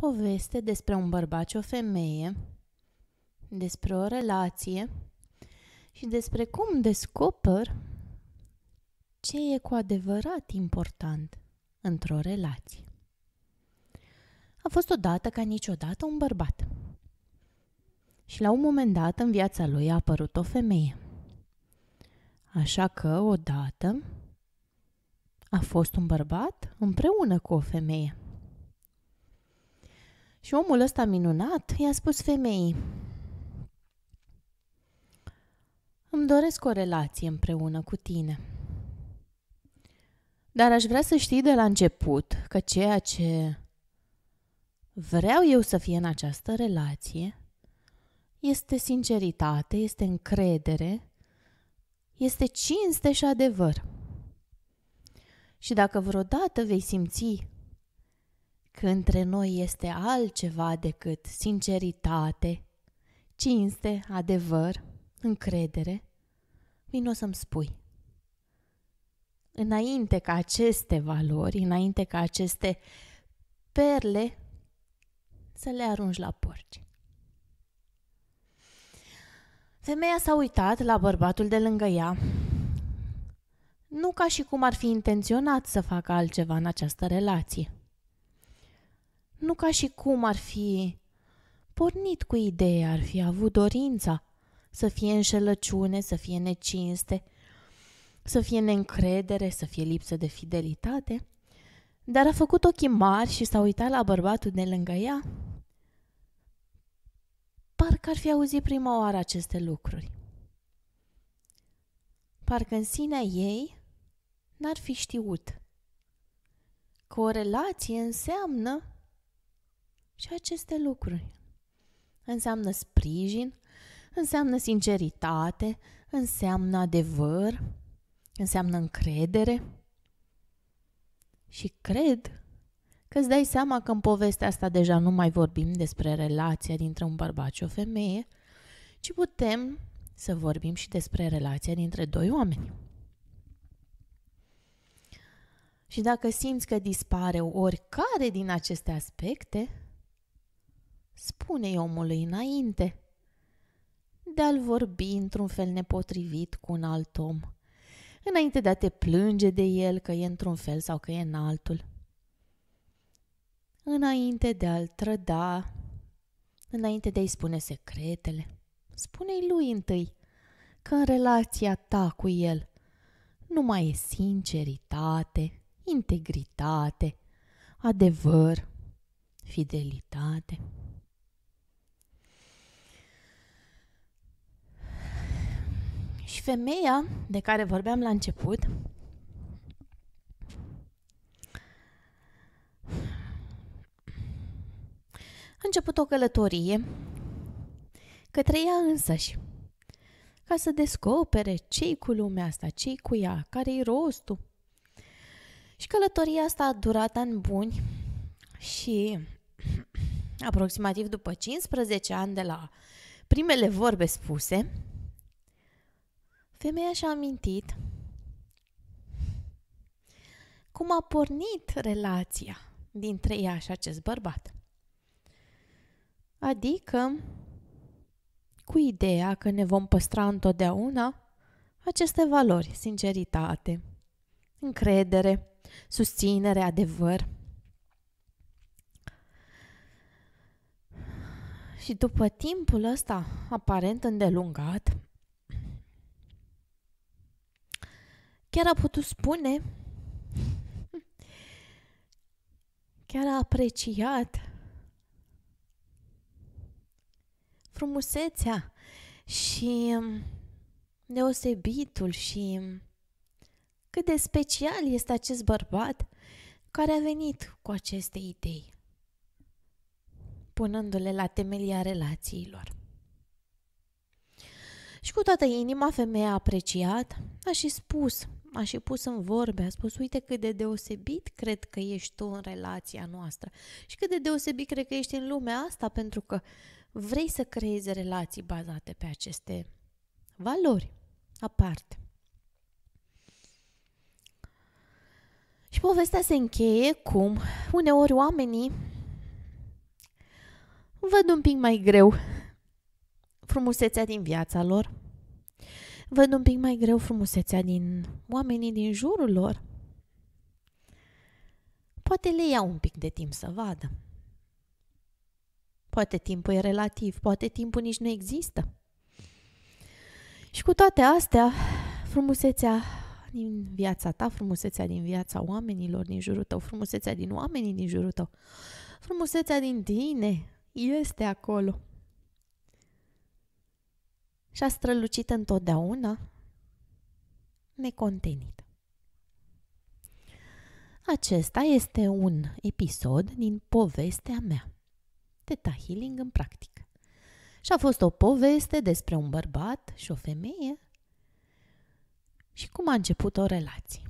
poveste despre un bărbat și o femeie, despre o relație și despre cum descoper ce e cu adevărat important într-o relație. A fost odată ca niciodată un bărbat. Și la un moment dat în viața lui a apărut o femeie. Așa că odată a fost un bărbat împreună cu o femeie. Și omul ăsta minunat i-a spus femeii, Îmi doresc o relație împreună cu tine. Dar aș vrea să știi de la început că ceea ce vreau eu să fie în această relație este sinceritate, este încredere, este cinste și adevăr. Și dacă vreodată vei simți că între noi este altceva decât sinceritate, cinste, adevăr, încredere, vino să-mi spui. Înainte ca aceste valori, înainte ca aceste perle, să le arunci la porci. Femeia s-a uitat la bărbatul de lângă ea, nu ca și cum ar fi intenționat să facă altceva în această relație. Nu ca și cum ar fi pornit cu ideea, ar fi avut dorința să fie înșelăciune, să fie necinste, să fie neîncredere, să fie lipsă de fidelitate, dar a făcut ochii mari și s-a uitat la bărbatul de lângă ea. Parcă ar fi auzit prima oară aceste lucruri. Parcă în sinea ei n-ar fi știut că o relație înseamnă și aceste lucruri înseamnă sprijin, înseamnă sinceritate, înseamnă adevăr, înseamnă încredere. Și cred că îți dai seama că în povestea asta deja nu mai vorbim despre relația dintre un bărbat și o femeie, ci putem să vorbim și despre relația dintre doi oameni. Și dacă simți că dispare oricare din aceste aspecte, spune-i omului înainte, de a-l vorbi într-un fel nepotrivit cu un alt om, înainte de a te plânge de el că e într-un fel sau că e în altul, înainte de a-l trăda, înainte de a-i spune secretele, spune-i lui întâi că în relația ta cu el nu mai e sinceritate, integritate, adevăr, fidelitate. Și femeia de care vorbeam la început a început o călătorie către ea însăși, ca să descopere ce cu lumea asta, ce cu ea, care-i rostul. Și călătoria asta a durat ani buni și aproximativ după 15 ani de la primele vorbe spuse, Femeia și-a amintit cum a pornit relația dintre ea și acest bărbat. Adică, cu ideea că ne vom păstra întotdeauna aceste valori, sinceritate, încredere, susținere, adevăr. Și după timpul ăsta aparent îndelungat, chiar a putut spune, chiar a apreciat frumusețea și deosebitul și cât de special este acest bărbat care a venit cu aceste idei, punându-le la temelia relațiilor. Și cu toată inima, femeia a apreciat, a și spus a și pus în vorbe, a spus, uite cât de deosebit cred că ești tu în relația noastră și cât de deosebit cred că ești în lumea asta, pentru că vrei să creezi relații bazate pe aceste valori aparte. Și povestea se încheie cum uneori oamenii văd un pic mai greu frumusețea din viața lor, văd un pic mai greu frumusețea din oamenii din jurul lor. Poate le iau un pic de timp să vadă. Poate timpul e relativ, poate timpul nici nu există. Și cu toate astea, frumusețea din viața ta, frumusețea din viața oamenilor din jurul tău, frumusețea din oamenii din jurul tău, frumusețea din tine este acolo și a strălucit întotdeauna necontenit. Acesta este un episod din povestea mea, Teta Healing în practică. Și a fost o poveste despre un bărbat și o femeie și cum a început o relație.